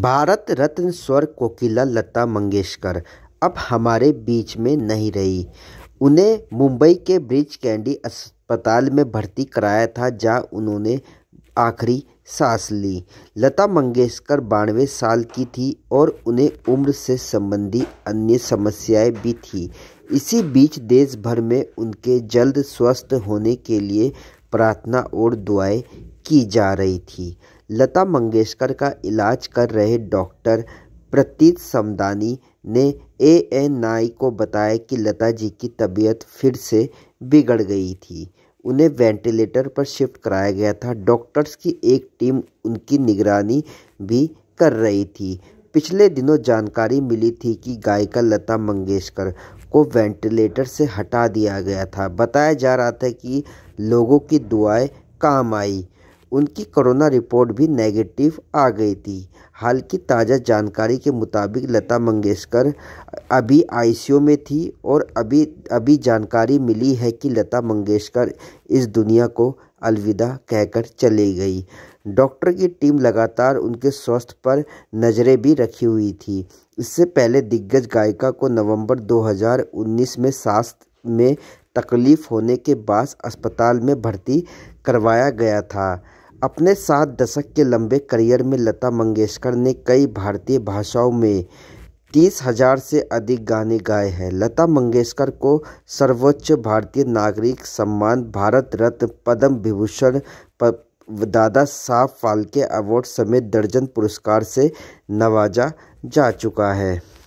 भारत रत्न स्वर कोकिला लता मंगेशकर अब हमारे बीच में नहीं रही उन्हें मुंबई के ब्रिज कैंडी अस्पताल में भर्ती कराया था जहां उन्होंने आखिरी सांस ली लता मंगेशकर बानवे साल की थी और उन्हें उम्र से संबंधी अन्य समस्याएं भी थी इसी बीच देश भर में उनके जल्द स्वस्थ होने के लिए प्रार्थना और दुआएं की जा रही थी लता मंगेशकर का इलाज कर रहे डॉक्टर प्रतीत समदानी ने ए एन आई को बताया कि लता जी की तबीयत फिर से बिगड़ गई थी उन्हें वेंटिलेटर पर शिफ्ट कराया गया था डॉक्टर्स की एक टीम उनकी निगरानी भी कर रही थी पिछले दिनों जानकारी मिली थी कि गायिका लता मंगेशकर को वेंटिलेटर से हटा दिया गया था बताया जा रहा था कि लोगों की दुआएं काम आई उनकी कोरोना रिपोर्ट भी नेगेटिव आ गई थी हाल की ताज़ा जानकारी के मुताबिक लता मंगेशकर अभी आईसीयू में थी और अभी अभी जानकारी मिली है कि लता मंगेशकर इस दुनिया को अलविदा कहकर चली गई डॉक्टर की टीम लगातार उनके स्वास्थ्य पर नज़रें भी रखी हुई थी इससे पहले दिग्गज गायिका को नवंबर 2019 में सांस में तकलीफ होने के बाद अस्पताल में भर्ती करवाया गया था अपने सात दशक के लंबे करियर में लता मंगेशकर ने कई भारतीय भाषाओं में तीस हजार से अधिक गाने गाए हैं लता मंगेशकर को सर्वोच्च भारतीय नागरिक सम्मान भारत रत्न पद्म विभूषण दादा साहब फाल्के अवार्ड समेत दर्जन पुरस्कार से नवाजा जा चुका है